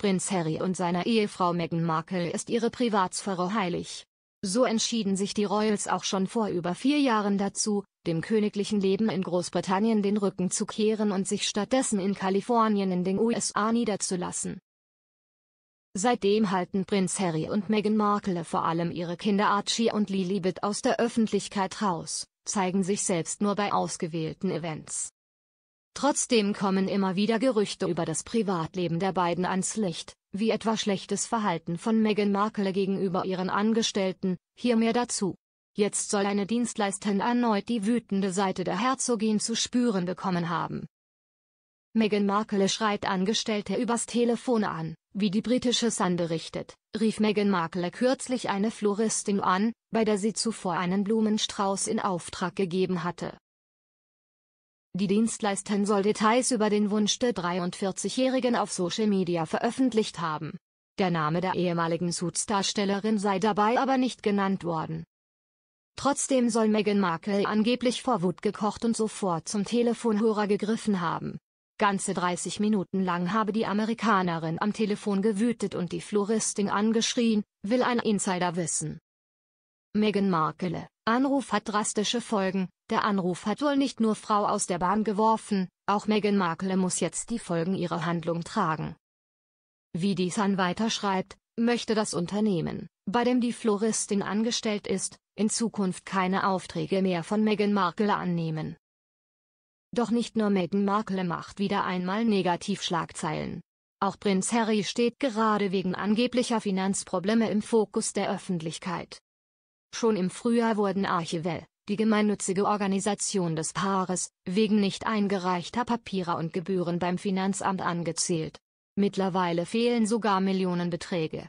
Prinz Harry und seiner Ehefrau Meghan Markle ist ihre Privatsphäre heilig. So entschieden sich die Royals auch schon vor über vier Jahren dazu, dem königlichen Leben in Großbritannien den Rücken zu kehren und sich stattdessen in Kalifornien in den USA niederzulassen. Seitdem halten Prinz Harry und Meghan Markle vor allem ihre Kinder Archie und Lilibet aus der Öffentlichkeit raus, zeigen sich selbst nur bei ausgewählten Events Trotzdem kommen immer wieder Gerüchte über das Privatleben der beiden ans Licht, wie etwa schlechtes Verhalten von Meghan Markle gegenüber ihren Angestellten, hier mehr dazu. Jetzt soll eine Dienstleisterin erneut die wütende Seite der Herzogin zu spüren bekommen haben. Meghan Markle schreit Angestellte übers Telefon an, wie die britische Sun berichtet, rief Meghan Markle kürzlich eine Floristin an, bei der sie zuvor einen Blumenstrauß in Auftrag gegeben hatte. Die Dienstleisterin soll Details über den Wunsch der 43-Jährigen auf Social Media veröffentlicht haben. Der Name der ehemaligen Suits-Darstellerin sei dabei aber nicht genannt worden. Trotzdem soll Meghan Markle angeblich vor Wut gekocht und sofort zum Telefonhörer gegriffen haben. Ganze 30 Minuten lang habe die Amerikanerin am Telefon gewütet und die Floristin angeschrien, will ein Insider wissen. Meghan Markle, Anruf hat drastische Folgen. Der Anruf hat wohl nicht nur Frau aus der Bahn geworfen, auch Meghan Markle muss jetzt die Folgen ihrer Handlung tragen. Wie die Sun weiterschreibt, möchte das Unternehmen, bei dem die Floristin angestellt ist, in Zukunft keine Aufträge mehr von Meghan Markle annehmen. Doch nicht nur Meghan Markle macht wieder einmal Negativschlagzeilen. Auch Prinz Harry steht gerade wegen angeblicher Finanzprobleme im Fokus der Öffentlichkeit. Schon im Frühjahr wurden Archivell, die gemeinnützige Organisation des Paares, wegen nicht eingereichter Papiere und Gebühren beim Finanzamt angezählt. Mittlerweile fehlen sogar Millionenbeträge.